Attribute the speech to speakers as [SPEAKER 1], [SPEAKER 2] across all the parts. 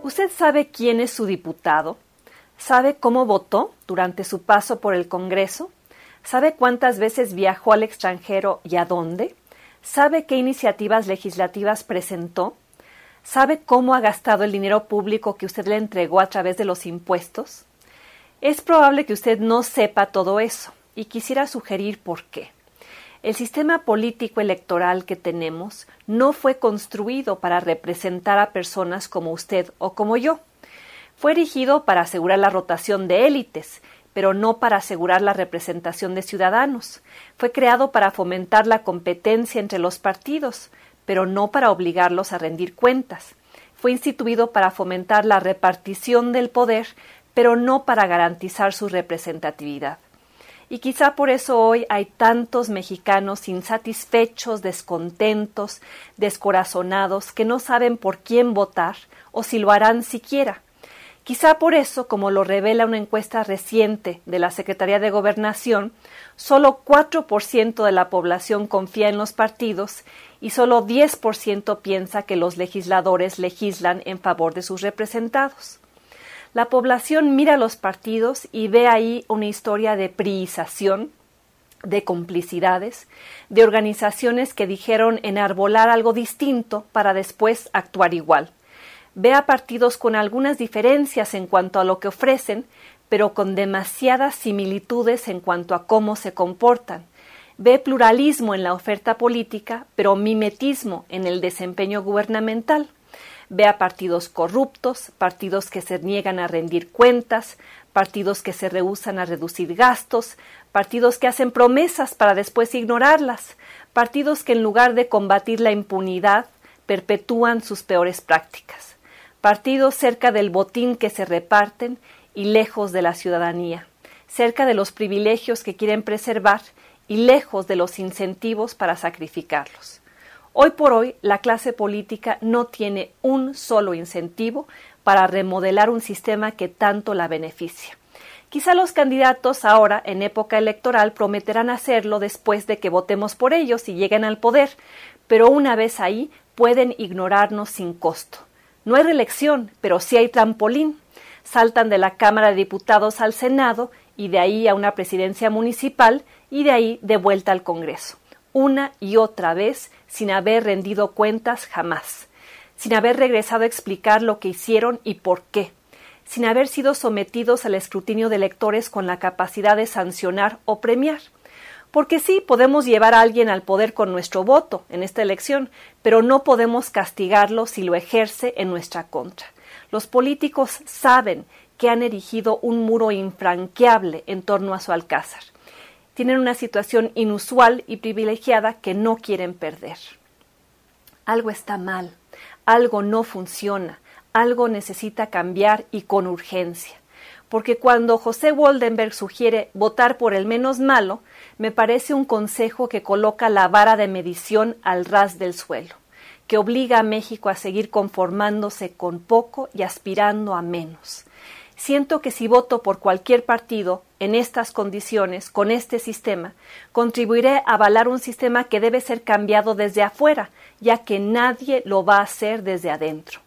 [SPEAKER 1] ¿Usted sabe quién es su diputado? ¿Sabe cómo votó durante su paso por el Congreso? ¿Sabe cuántas veces viajó al extranjero y a dónde? ¿Sabe qué iniciativas legislativas presentó? ¿Sabe cómo ha gastado el dinero público que usted le entregó a través de los impuestos? Es probable que usted no sepa todo eso y quisiera sugerir por qué. El sistema político electoral que tenemos no fue construido para representar a personas como usted o como yo. Fue erigido para asegurar la rotación de élites, pero no para asegurar la representación de ciudadanos. Fue creado para fomentar la competencia entre los partidos, pero no para obligarlos a rendir cuentas. Fue instituido para fomentar la repartición del poder, pero no para garantizar su representatividad. Y quizá por eso hoy hay tantos mexicanos insatisfechos, descontentos, descorazonados, que no saben por quién votar o si lo harán siquiera. Quizá por eso, como lo revela una encuesta reciente de la Secretaría de Gobernación, solo 4% de la población confía en los partidos y solo 10% piensa que los legisladores legislan en favor de sus representados. La población mira los partidos y ve ahí una historia de priización, de complicidades, de organizaciones que dijeron enarbolar algo distinto para después actuar igual. Ve a partidos con algunas diferencias en cuanto a lo que ofrecen, pero con demasiadas similitudes en cuanto a cómo se comportan. Ve pluralismo en la oferta política, pero mimetismo en el desempeño gubernamental. Vea partidos corruptos, partidos que se niegan a rendir cuentas, partidos que se rehusan a reducir gastos, partidos que hacen promesas para después ignorarlas, partidos que en lugar de combatir la impunidad perpetúan sus peores prácticas, partidos cerca del botín que se reparten y lejos de la ciudadanía, cerca de los privilegios que quieren preservar y lejos de los incentivos para sacrificarlos. Hoy por hoy, la clase política no tiene un solo incentivo para remodelar un sistema que tanto la beneficia. Quizá los candidatos ahora, en época electoral, prometerán hacerlo después de que votemos por ellos y lleguen al poder, pero una vez ahí pueden ignorarnos sin costo. No hay reelección, pero sí hay trampolín. Saltan de la Cámara de Diputados al Senado y de ahí a una presidencia municipal y de ahí de vuelta al Congreso una y otra vez sin haber rendido cuentas jamás, sin haber regresado a explicar lo que hicieron y por qué, sin haber sido sometidos al escrutinio de electores con la capacidad de sancionar o premiar. Porque sí, podemos llevar a alguien al poder con nuestro voto en esta elección, pero no podemos castigarlo si lo ejerce en nuestra contra. Los políticos saben que han erigido un muro infranqueable en torno a su alcázar tienen una situación inusual y privilegiada que no quieren perder. Algo está mal, algo no funciona, algo necesita cambiar y con urgencia. Porque cuando José Woldenberg sugiere votar por el menos malo, me parece un consejo que coloca la vara de medición al ras del suelo, que obliga a México a seguir conformándose con poco y aspirando a menos. Siento que si voto por cualquier partido, en estas condiciones, con este sistema, contribuiré a avalar un sistema que debe ser cambiado desde afuera, ya que nadie lo va a hacer desde adentro.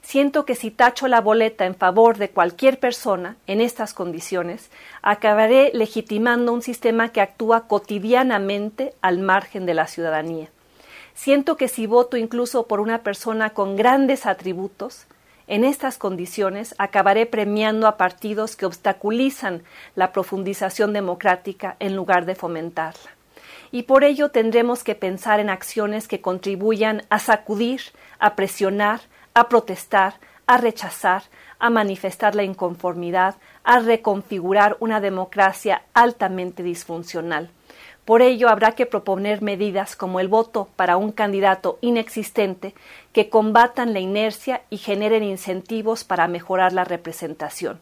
[SPEAKER 1] Siento que si tacho la boleta en favor de cualquier persona en estas condiciones, acabaré legitimando un sistema que actúa cotidianamente al margen de la ciudadanía. Siento que si voto incluso por una persona con grandes atributos, en estas condiciones acabaré premiando a partidos que obstaculizan la profundización democrática en lugar de fomentarla. Y por ello tendremos que pensar en acciones que contribuyan a sacudir, a presionar, a protestar, a rechazar, a manifestar la inconformidad, a reconfigurar una democracia altamente disfuncional por ello, habrá que proponer medidas como el voto para un candidato inexistente que combatan la inercia y generen incentivos para mejorar la representación.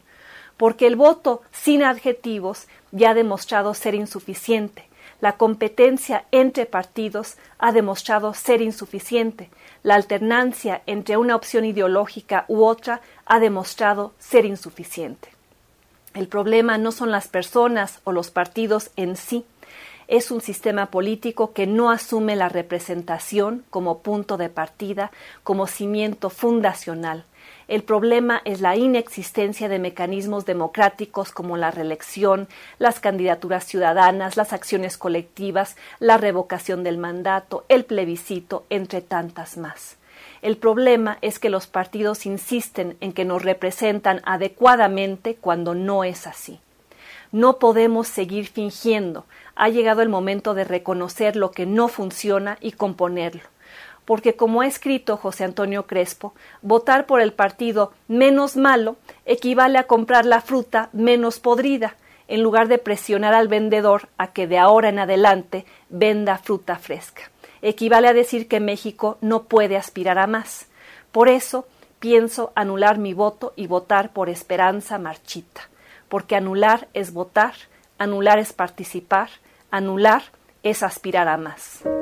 [SPEAKER 1] Porque el voto sin adjetivos ya ha demostrado ser insuficiente. La competencia entre partidos ha demostrado ser insuficiente. La alternancia entre una opción ideológica u otra ha demostrado ser insuficiente. El problema no son las personas o los partidos en sí, es un sistema político que no asume la representación como punto de partida, como cimiento fundacional. El problema es la inexistencia de mecanismos democráticos como la reelección, las candidaturas ciudadanas, las acciones colectivas, la revocación del mandato, el plebiscito, entre tantas más. El problema es que los partidos insisten en que nos representan adecuadamente cuando no es así. No podemos seguir fingiendo ha llegado el momento de reconocer lo que no funciona y componerlo. Porque como ha escrito José Antonio Crespo, votar por el partido menos malo equivale a comprar la fruta menos podrida, en lugar de presionar al vendedor a que de ahora en adelante venda fruta fresca. Equivale a decir que México no puede aspirar a más. Por eso pienso anular mi voto y votar por Esperanza Marchita, porque anular es votar Anular es participar, anular es aspirar a más.